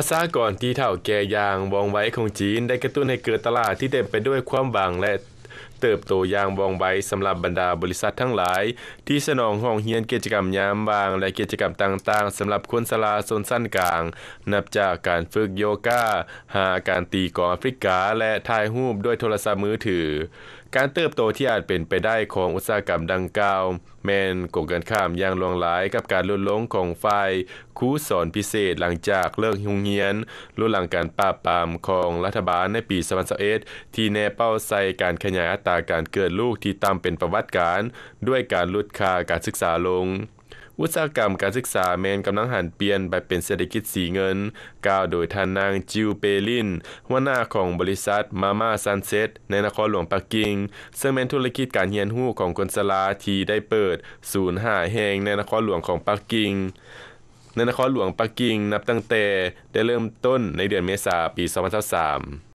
ประชากรที่เท่าแก่ยาง วองไว้ของจีนได้กระตุ้นให้เกิดตลาดที่เต็มไปด้วยความหวังและเติบโตอย่างวองไวสำหรับบรรดาบริษัททั้งหลาย ที่สนองห้องเฮียนกิจกรรมยามบาง และกิจกรรมต่างๆ สำหรับคนสลาสนสั้นกลาง นับจากการฝึกโยกาหาการตีกอลฟแอฟริกาและถ่ายรูปด้วยโทรศัพท์มือถือ การเติบโตที่อาจเป็นไปได้ของอุตสาหกรรมดังกล่าวแมนกงกันข้ามอย่างลวงหลายกับการลดลงของฝ่ายคูสอนพิเศษหลังจากเลิกหุงเฮียนลดหลังการปราบปรามของรัฐบาลในปี2021ที่แนเป้าใส่การขยายอัตราการเกิดลูกที่ต่ำเป็นประวัติการ ด้วยการลดค่าการศึกษาลงอุตสาหกรรมการศึกษาแมนกำลังหันเปลี่ยนไปเป็นเศรษฐกิจสีเงินกล่าวโดยท่านนางจิวเปลินหัวหน้าของบริษัท มาม่าซันเซ็ต ในนครหลวงปักกิ่งซึ่งเป็นธุรกิจการเรียนหู้ของคนสลาที่ได้เปิดศูนย์หาแห่งในนครหลวงของปักกิ่งในนครหลวงปักกิ่งนับตั้งแต่ได้เริ่มต้นในเดือนเมษาปี 2023